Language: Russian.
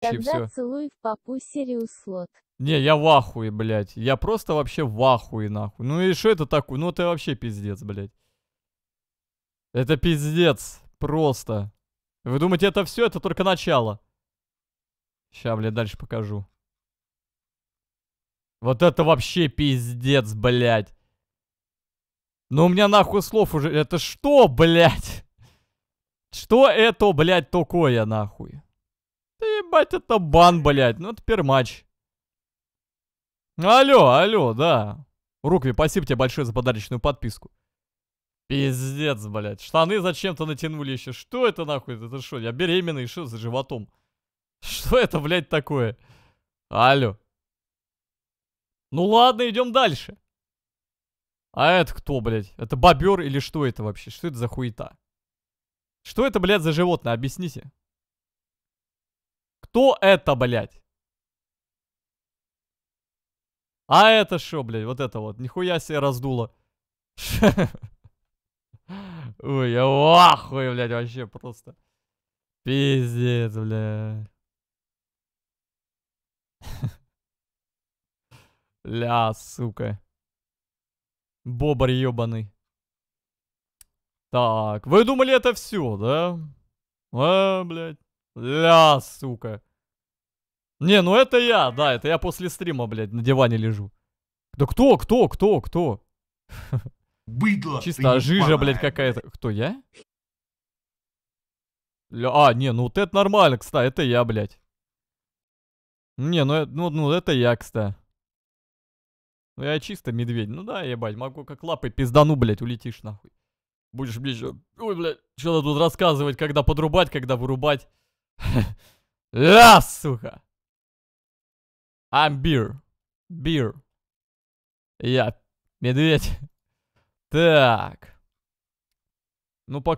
Тогда все. целуй в попу Сириус Слот. Не, я в ахуе, блядь. Я просто вообще в ахуе, нахуй. Ну и что это такое? Ну ты вообще пиздец, блядь. Это пиздец. Просто. Вы думаете, это все? Это только начало. Сейчас, блядь, дальше покажу. Вот это вообще пиздец, блядь. Ну у меня нахуй слов уже... Это что, блядь? Что это, блядь, такое, нахуй? Ебать, это бан, блядь. Ну, это матч. Алло, алло, да. Рукви, спасибо тебе большое за подарочную подписку. Пиздец, блядь. Штаны зачем-то натянули еще. Что это нахуй? Это что? Я беременный, что за животом? Что это, блядь, такое? Алло. Ну ладно, идем дальше. А это кто, блядь? Это бобер или что это вообще? Что это за хуета? Что это, блядь, за животное? Объясните. Кто это, блядь? А это что, блядь? Вот это вот. Нихуя себе раздуло. Ой, я ахуй, блядь, вообще просто. Пиздец, блядь. Ля, сука. Бобр ебаный. Так, вы думали это все, да? А, блядь. Ля, сука. Не, ну это я, да, это я после стрима, блядь, на диване лежу. Да кто, кто, кто, кто? Быдло. Чисто а жижа, блядь, какая-то. Кто, я? Ля, а, не, ну вот это нормально, кстати, это я, блядь. Не, ну, э, ну, ну это я, кстати. Ну я чисто медведь. Ну да, ебать, могу как лапой пиздану, блядь, улетишь нахуй. Будешь ближе. Ой, блядь, что-то тут рассказывать, когда подрубать, когда вырубать. А, сука! I'm beer. Beer. Я медведь. Так. Ну, пока...